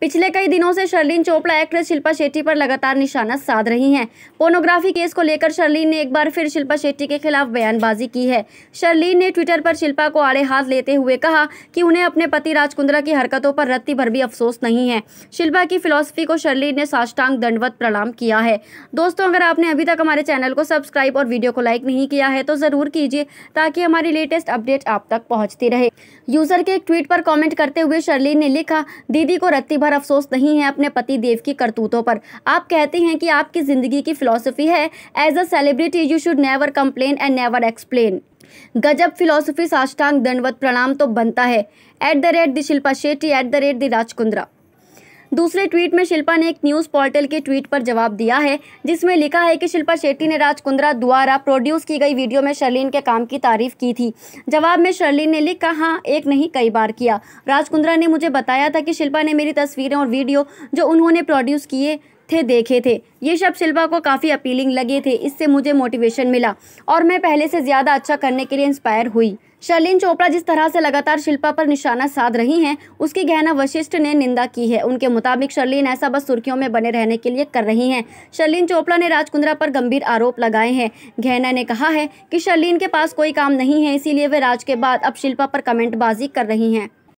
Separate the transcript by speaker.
Speaker 1: पिछले कई दिनों से शर्लिन चोपड़ा एक्ट्रेस शिल्पा शेट्टी पर लगातार निशाना साध रही हैं पोर्नोग्राफी केस को लेकर शर्लिन ने एक बार फिर शिल्पा शेट्टी के खिलाफ बयानबाजी की है शर्लिन ने ट्विटर पर शिल्पा को आड़े हाथ लेते हुए कहा कि उन्हें अपने पति राजकुंद्रा की हरकतों पर रत्ती भर भी अफसोस नहीं है शिल्पा की फिलोसफी को शर्लिन ने साष्टांग दंडवत प्रणाम किया है दोस्तों अगर आपने अभी तक हमारे चैनल को सब्सक्राइब और वीडियो को लाइक नहीं किया है तो ज़रूर कीजिए ताकि हमारी लेटेस्ट अपडेट आप तक पहुँचती रहे यूजर के एक ट्वीट पर कॉमेंट करते हुए शर्लिन ने लिखा दीदी को रत्ती भर अफसोस नहीं है अपने पति देव की करतूतों पर आप कहते हैं कि आपकी ज़िंदगी की फिलॉसफी है as a celebrity you should never complain and never explain गजब फिलोसफी साष्टांग दंडवत प्रणाम तो बनता है at the rate the Shilpa Shetty at the rate the Raj Kundra दूसरे ट्वीट में शिल्पा ने एक न्यूज़ पोर्टल के ट्वीट पर जवाब दिया है जिसमें लिखा है कि शिल्पा शेट्टी ने राज कुंद्रा द्वारा प्रोड्यूस की गई वीडियो में शर्लिन के काम की तारीफ की थी जवाब में शर्लिन ने लिखा हाँ एक नहीं कई बार किया राज कुंद्रा ने मुझे बताया था कि शिल्पा ने मेरी तस्वीरें और वीडियो जो उन्होंने प्रोड्यूस किए थे देखे थे ये शब्द शिल्पा को काफ़ी अपीलिंग लगे थे इससे मुझे मोटिवेशन मिला और मैं पहले से ज़्यादा अच्छा करने के लिए इंस्पायर हुई शर्लिन चोपड़ा जिस तरह से लगातार शिल्पा पर निशाना साध रही हैं उसकी गहना वशिष्ठ ने निंदा की है उनके मुताबिक शर्लिन ऐसा बस सुर्खियों में बने रहने के लिए कर रही हैं शर्लिन चोपड़ा ने राजकुंद्रा पर गंभीर आरोप लगाए हैं गहना ने कहा है कि शर्लिन के पास कोई काम नहीं है इसीलिए वे राज के बाद अब शिल्पा पर कमेंटबाजी कर रही हैं